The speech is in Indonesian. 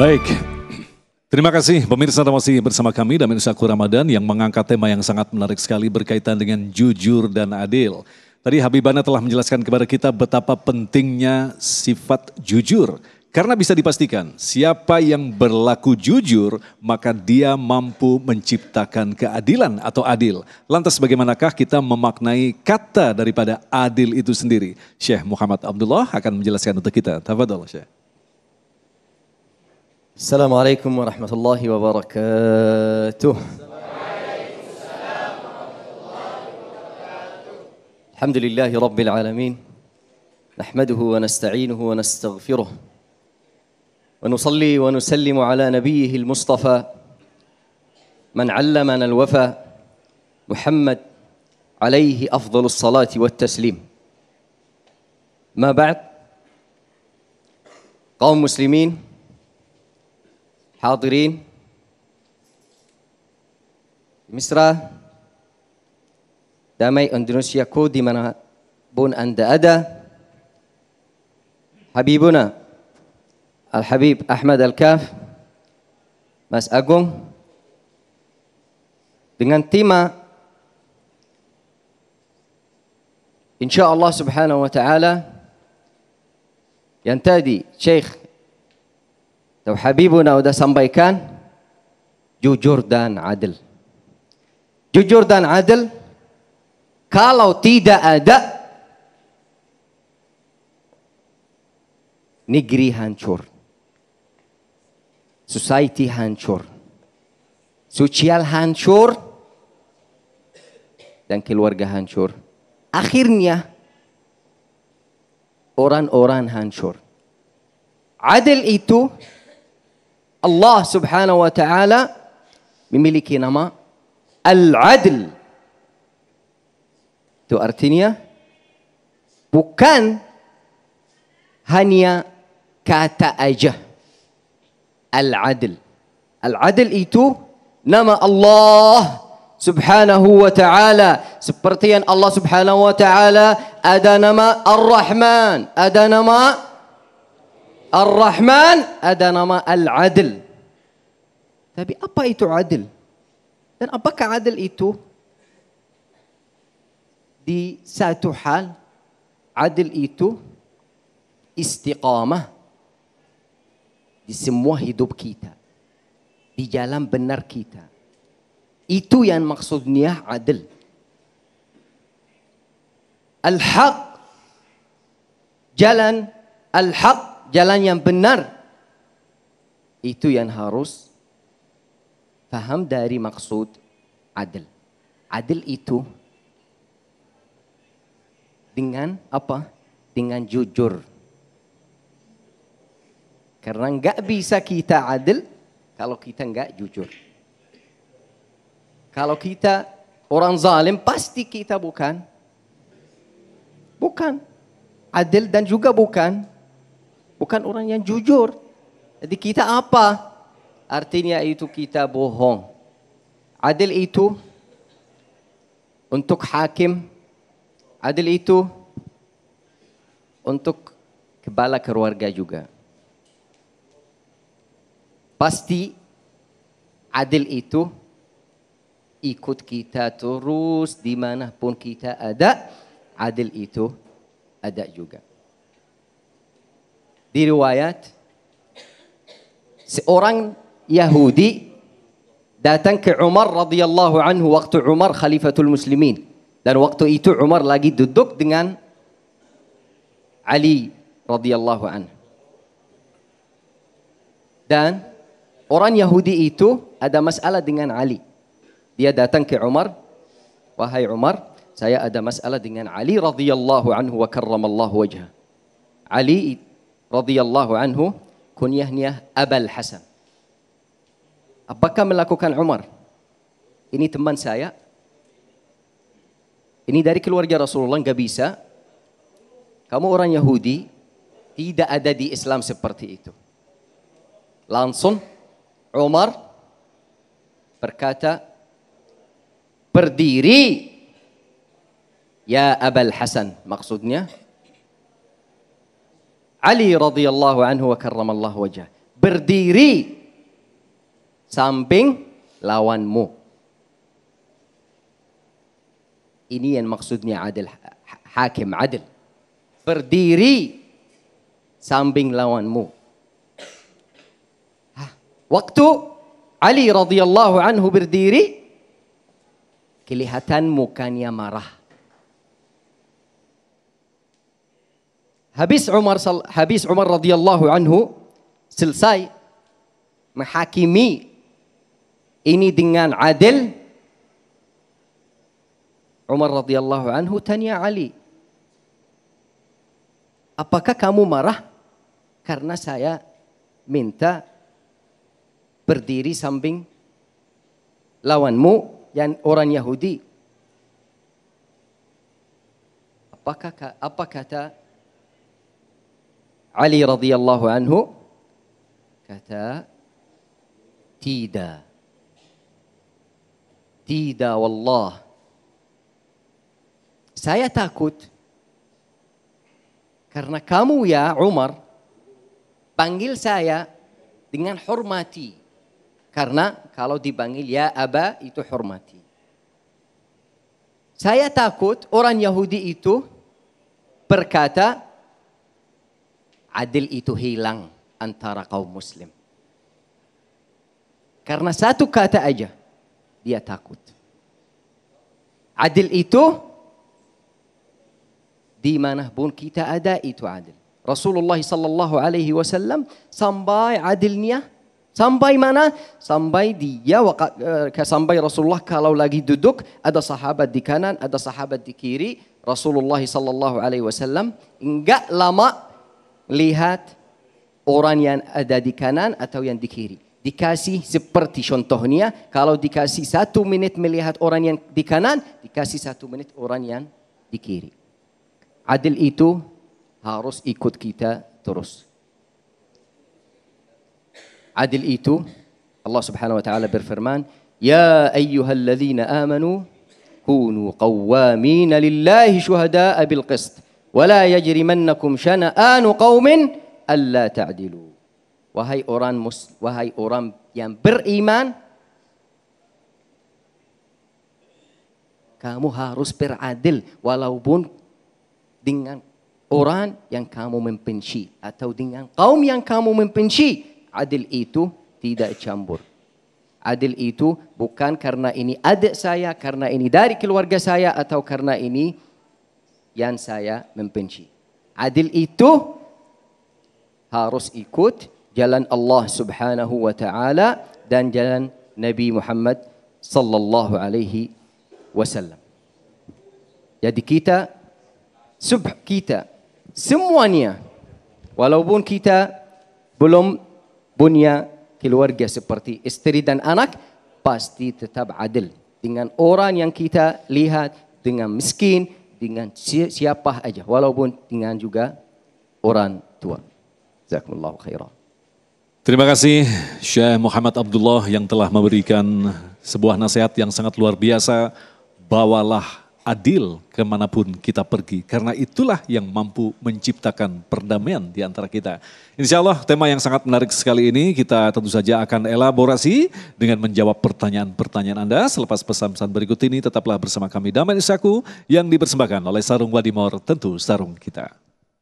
Baik, terima kasih pemirsa yang masih bersama kami dan pemirsa Saku Ramadan yang mengangkat tema yang sangat menarik sekali berkaitan dengan jujur dan adil. Tadi Habibana telah menjelaskan kepada kita betapa pentingnya sifat jujur. Karena bisa dipastikan siapa yang berlaku jujur maka dia mampu menciptakan keadilan atau adil. Lantas bagaimanakah kita memaknai kata daripada adil itu sendiri? Syekh Muhammad Abdullah akan menjelaskan untuk kita. Tafadol Syekh. السلام عليكم ورحمة الله وبركاته الحمد لله رب العالمين نحمده ونستعينه ونستغفره ونصلي ونسلم على نبيه المصطفى من علمنا الوفى محمد عليه أفضل الصلاة والتسليم ما بعد قوم مسلمين حاضرين مصر دامي اندونيسيا كودي من بون اند ادا حبيبنا الحبيب احمد الكاف مس اجون dengan tema insyaallah subhanahu wa taala yang tadi syekh Tahu Habibuna udah sampaikan jujur dan adil. Jujur dan adil kalau tidak ada negeri hancur. Society hancur. Sosial hancur dan keluarga hancur. Akhirnya orang-orang hancur. Adil itu الله سبحانه وتعالى بملكي نما العدل تو أرتينيا بكان هنيا كاتا أجه العدل العدل إيتو نما الله سبحانه وتعالى سبرتيا الله سبحانه وتعالى أدا الرحمن أدا نما Ar-Rahman ada nama Al-Adil. Tapi apa itu adil? Dan apakah adil itu di satu hal adil itu istiqamah di semua hidup kita. Di jalan benar kita. Itu yang maksudnya adil. Al-haq jalan al-haq jalan yang benar. Itu yang harus paham dari maksud adil. Adil itu dengan apa? Dengan jujur. Karena nggak bisa kita adil kalau kita nggak jujur. Kalau kita orang zalim pasti kita bukan. Bukan. Adil dan juga bukan bukan orang yang jujur. Jadi kita apa? Artinya itu kita bohong. Adil itu untuk hakim. Adil itu untuk kepala keluarga juga. Pasti adil itu ikut kita terus dimanapun kita ada. Adil itu ada juga di riwayat seorang Yahudi datang ke Umar radhiyallahu anhu waktu Umar khalifatul muslimin dan waktu itu Umar lagi duduk dengan Ali radhiyallahu anhu dan orang Yahudi itu ada masalah dengan Ali dia datang ke Umar wahai Umar saya ada masalah dengan Ali radhiyallahu anhu wa karramallahu wajha Ali radhiyallahu anhu kunyahnya Abul Hasan. Apakah melakukan Umar? Ini teman saya. Ini dari keluarga Rasulullah enggak bisa. Kamu orang Yahudi, tidak ada di Islam seperti itu. Langsung Umar berkata, berdiri Ya Abul Hasan. Maksudnya, Ali radhiyallahu anhu wa karramallahu wajah. Berdiri samping lawanmu. Ini yang maksudnya adil hakim adil. Berdiri samping lawanmu. Waktu Ali radhiyallahu anhu berdiri kelihatan mukanya marah. Habis Umar habis Umar radhiyallahu anhu selesai menghakimi ini dengan adil Umar radhiyallahu anhu tanya Ali Apakah kamu marah karena saya minta berdiri samping lawanmu yang orang Yahudi Apakah apa kata Ali radhiyallahu anhu kata tidak. Tidak wallah. Saya takut karena kamu ya Umar panggil saya dengan hormati. Karena kalau dipanggil ya Aba itu hormati. Saya takut orang Yahudi itu berkata adil itu hilang antara kaum muslim. Karena satu kata aja dia takut. Adil itu di mana pun kita ada itu adil. Rasulullah sallallahu alaihi wasallam sampai adilnya sampai mana? Sampai dia eh, sampai Rasulullah kalau lagi duduk ada sahabat di kanan, ada sahabat di kiri. Rasulullah sallallahu alaihi wasallam enggak lama lihat orang yang ada di kanan atau yang di kiri. Dikasih seperti contohnya, kalau dikasih satu menit melihat orang yang di kanan, dikasih satu menit orang yang di kiri. Adil itu harus ikut kita terus. Adil itu, Allah subhanahu wa ta'ala berfirman, Ya ayyuhalladzina amanu, kunu qawwamina lillahi syuhada'a bil qist wala yajrimannakum syana'anu qaumin alla ta'dilu. Wahai orang mus, wahai orang yang beriman, kamu harus beradil walaupun dengan orang yang kamu membenci atau dengan kaum yang kamu membenci. Adil itu tidak campur. Adil itu bukan karena ini adik saya, karena ini dari keluarga saya atau karena ini yang saya membenci. Adil itu harus ikut jalan Allah Subhanahu wa taala dan jalan Nabi Muhammad sallallahu alaihi wasallam. Jadi kita subh kita semuanya walaupun kita belum punya keluarga seperti istri dan anak pasti tetap adil dengan orang yang kita lihat dengan miskin dengan siapa aja, walaupun dengan juga orang tua. Zakumullah khairan. Terima kasih Syekh Muhammad Abdullah yang telah memberikan sebuah nasihat yang sangat luar biasa. Bawalah adil kemanapun kita pergi. Karena itulah yang mampu menciptakan perdamaian di antara kita. Insya Allah tema yang sangat menarik sekali ini kita tentu saja akan elaborasi dengan menjawab pertanyaan-pertanyaan Anda. Selepas pesan-pesan berikut ini tetaplah bersama kami Damai Isaku yang dipersembahkan oleh Sarung Wadimor tentu Sarung kita.